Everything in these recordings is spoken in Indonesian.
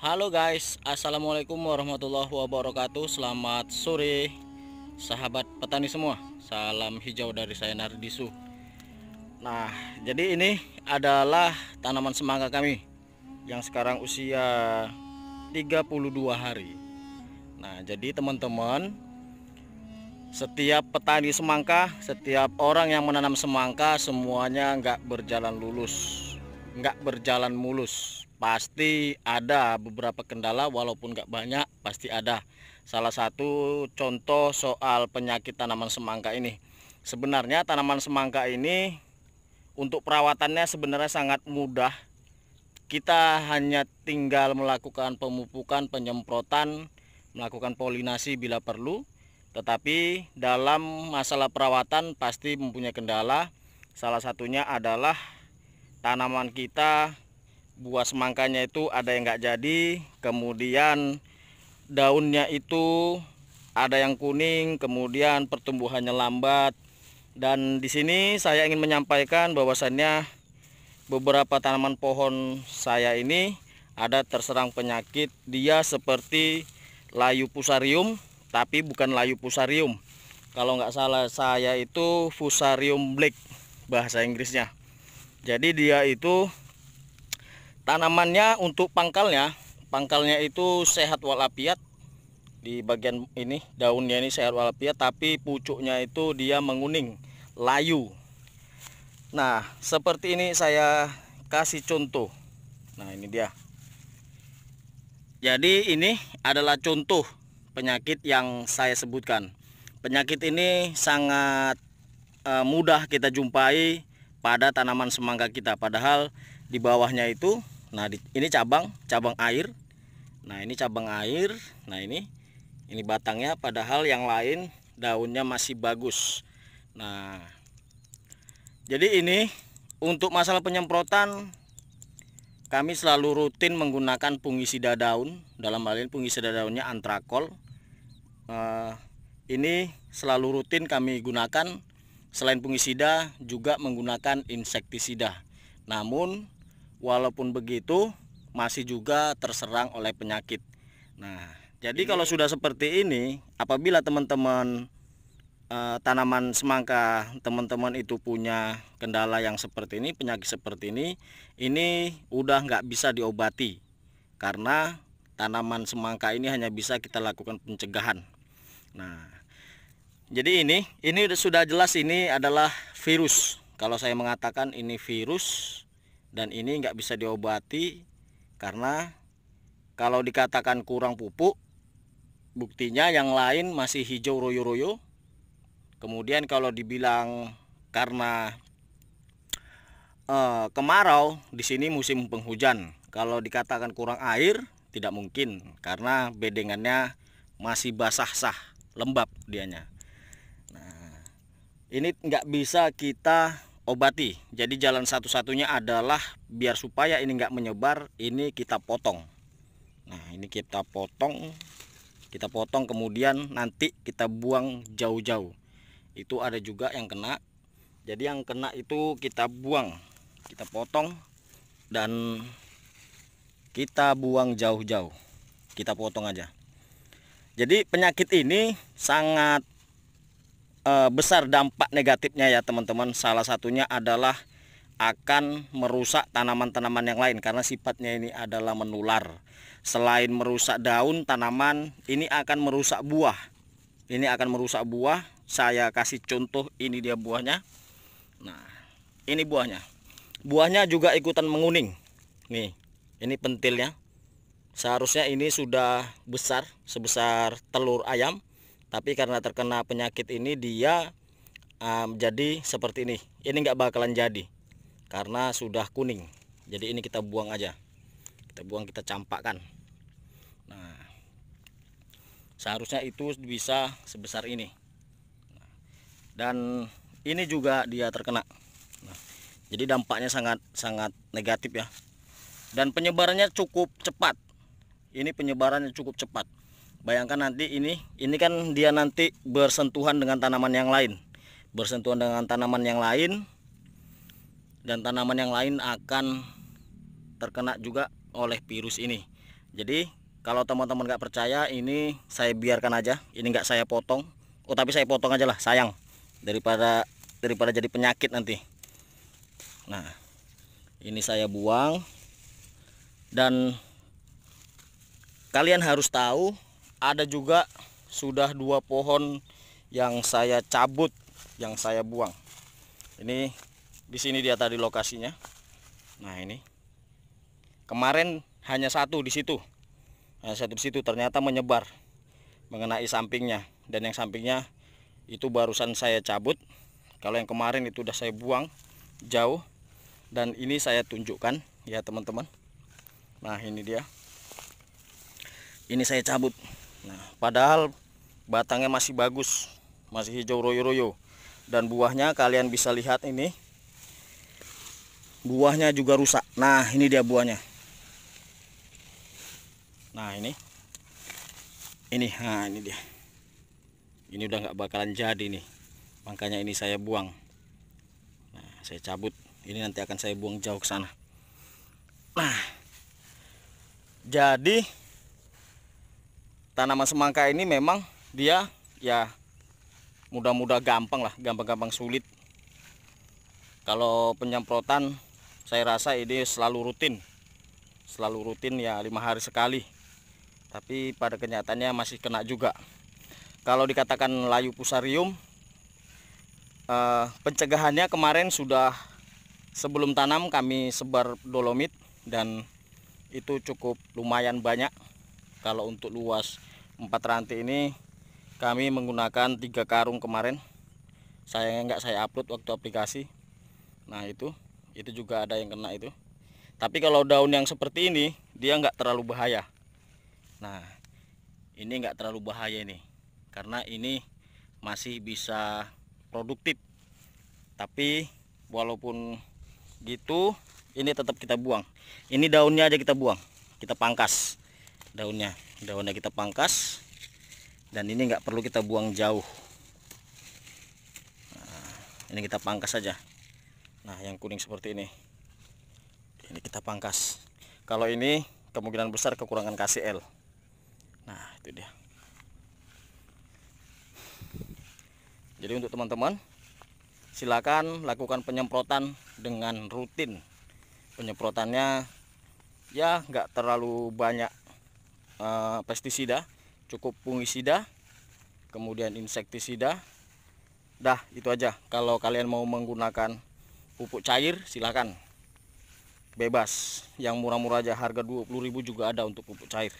Halo guys, assalamualaikum warahmatullahi wabarakatuh. Selamat sore, sahabat petani semua. Salam hijau dari saya Nardisu. Nah, jadi ini adalah tanaman semangka kami yang sekarang usia 32 hari. Nah, jadi teman-teman, setiap petani semangka, setiap orang yang menanam semangka, semuanya nggak berjalan lulus, nggak berjalan mulus pasti ada beberapa kendala walaupun nggak banyak pasti ada salah satu contoh soal penyakit tanaman semangka ini sebenarnya tanaman semangka ini untuk perawatannya sebenarnya sangat mudah kita hanya tinggal melakukan pemupukan penyemprotan melakukan polinasi bila perlu tetapi dalam masalah perawatan pasti mempunyai kendala salah satunya adalah tanaman kita buah semangkanya itu ada yang nggak jadi kemudian daunnya itu ada yang kuning kemudian pertumbuhannya lambat dan di sini saya ingin menyampaikan bahwasannya beberapa tanaman pohon saya ini ada terserang penyakit dia seperti layu fusarium tapi bukan layu fusarium kalau nggak salah saya itu fusarium black bahasa Inggrisnya jadi dia itu tanamannya untuk pangkalnya pangkalnya itu sehat walafiat di bagian ini daunnya ini sehat walafiat tapi pucuknya itu dia menguning layu nah seperti ini saya kasih contoh nah ini dia jadi ini adalah contoh penyakit yang saya sebutkan penyakit ini sangat eh, mudah kita jumpai pada tanaman semangka kita padahal di bawahnya itu nah di, ini cabang cabang air nah ini cabang air nah ini ini batangnya padahal yang lain daunnya masih bagus nah jadi ini untuk masalah penyemprotan kami selalu rutin menggunakan fungisida daun dalam hal ini fungisida daunnya antrakol eh, ini selalu rutin kami gunakan selain fungisida juga menggunakan insektisida namun walaupun begitu masih juga terserang oleh penyakit. Nah, jadi kalau sudah seperti ini, apabila teman-teman e, tanaman semangka teman-teman itu punya kendala yang seperti ini, penyakit seperti ini, ini udah nggak bisa diobati karena tanaman semangka ini hanya bisa kita lakukan pencegahan. Nah, jadi ini ini sudah jelas ini adalah virus. Kalau saya mengatakan ini virus dan ini nggak bisa diobati karena kalau dikatakan kurang pupuk buktinya yang lain masih hijau royo-royo kemudian kalau dibilang karena eh, kemarau di sini musim penghujan kalau dikatakan kurang air tidak mungkin karena bedengannya masih basah sah lembab dianya nah ini nggak bisa kita obati. Jadi jalan satu-satunya adalah biar supaya ini nggak menyebar, ini kita potong. Nah, ini kita potong, kita potong kemudian nanti kita buang jauh-jauh. Itu ada juga yang kena. Jadi yang kena itu kita buang, kita potong dan kita buang jauh-jauh. Kita potong aja. Jadi penyakit ini sangat eh, besar dampak negatifnya ya teman-teman. Salah satunya adalah akan merusak tanaman-tanaman yang lain karena sifatnya ini adalah menular. Selain merusak daun tanaman, ini akan merusak buah. Ini akan merusak buah. Saya kasih contoh ini dia buahnya. Nah, ini buahnya. Buahnya juga ikutan menguning. Nih, ini pentilnya. Seharusnya ini sudah besar sebesar telur ayam tapi karena terkena penyakit ini dia um, jadi seperti ini ini nggak bakalan jadi karena sudah kuning jadi ini kita buang aja kita buang kita campakkan nah seharusnya itu bisa sebesar ini dan ini juga dia terkena nah, jadi dampaknya sangat sangat negatif ya dan penyebarannya cukup cepat ini penyebarannya cukup cepat Bayangkan nanti ini, ini kan dia nanti bersentuhan dengan tanaman yang lain. Bersentuhan dengan tanaman yang lain dan tanaman yang lain akan terkena juga oleh virus ini. Jadi kalau teman-teman nggak percaya ini saya biarkan aja, ini nggak saya potong. Oh tapi saya potong aja lah, sayang daripada daripada jadi penyakit nanti. Nah, ini saya buang dan kalian harus tahu ada juga sudah dua pohon yang saya cabut, yang saya buang. Ini di sini dia tadi lokasinya. Nah, ini. Kemarin hanya satu di situ. Hanya satu di situ ternyata menyebar mengenai sampingnya dan yang sampingnya itu barusan saya cabut. Kalau yang kemarin itu udah saya buang jauh dan ini saya tunjukkan ya, teman-teman. Nah, ini dia. Ini saya cabut. Nah, padahal batangnya masih bagus, masih hijau royo-royo. Dan buahnya kalian bisa lihat ini. Buahnya juga rusak. Nah, ini dia buahnya. Nah, ini. Ini, nah ini dia. Ini udah nggak bakalan jadi nih. Makanya ini saya buang. Nah, saya cabut. Ini nanti akan saya buang jauh ke sana. Nah, jadi tanaman semangka ini memang dia ya mudah-mudah gampang lah gampang-gampang sulit kalau penyemprotan saya rasa ini selalu rutin selalu rutin ya lima hari sekali tapi pada kenyataannya masih kena juga kalau dikatakan layu pusarium eh, pencegahannya kemarin sudah sebelum tanam kami sebar dolomit dan itu cukup lumayan banyak kalau untuk luas empat rantai ini kami menggunakan tiga karung kemarin sayangnya nggak saya upload waktu aplikasi nah itu itu juga ada yang kena itu tapi kalau daun yang seperti ini dia nggak terlalu bahaya nah ini nggak terlalu bahaya ini karena ini masih bisa produktif tapi walaupun gitu ini tetap kita buang ini daunnya aja kita buang kita pangkas daunnya daunnya kita pangkas dan ini nggak perlu kita buang jauh nah, ini kita pangkas saja nah yang kuning seperti ini ini kita pangkas kalau ini kemungkinan besar kekurangan KCL nah itu dia jadi untuk teman-teman silakan lakukan penyemprotan dengan rutin penyemprotannya ya nggak terlalu banyak Eh, pestisida cukup fungisida kemudian insektisida dah itu aja kalau kalian mau menggunakan pupuk cair silakan bebas yang murah-murah aja harga 20.000 juga ada untuk pupuk cair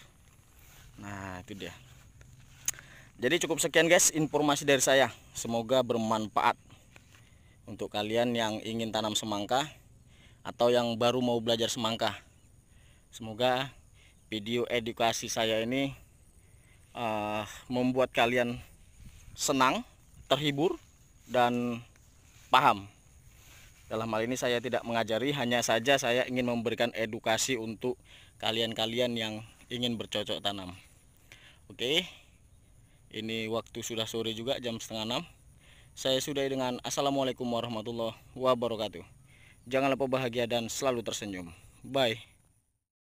nah itu dia jadi cukup sekian guys informasi dari saya semoga bermanfaat untuk kalian yang ingin tanam semangka atau yang baru mau belajar semangka semoga video edukasi saya ini uh, membuat kalian senang, terhibur, dan paham. Dalam hal ini saya tidak mengajari, hanya saja saya ingin memberikan edukasi untuk kalian-kalian yang ingin bercocok tanam. Oke, ini waktu sudah sore juga jam setengah enam. Saya sudah dengan Assalamualaikum warahmatullahi wabarakatuh. Jangan lupa bahagia dan selalu tersenyum. Bye.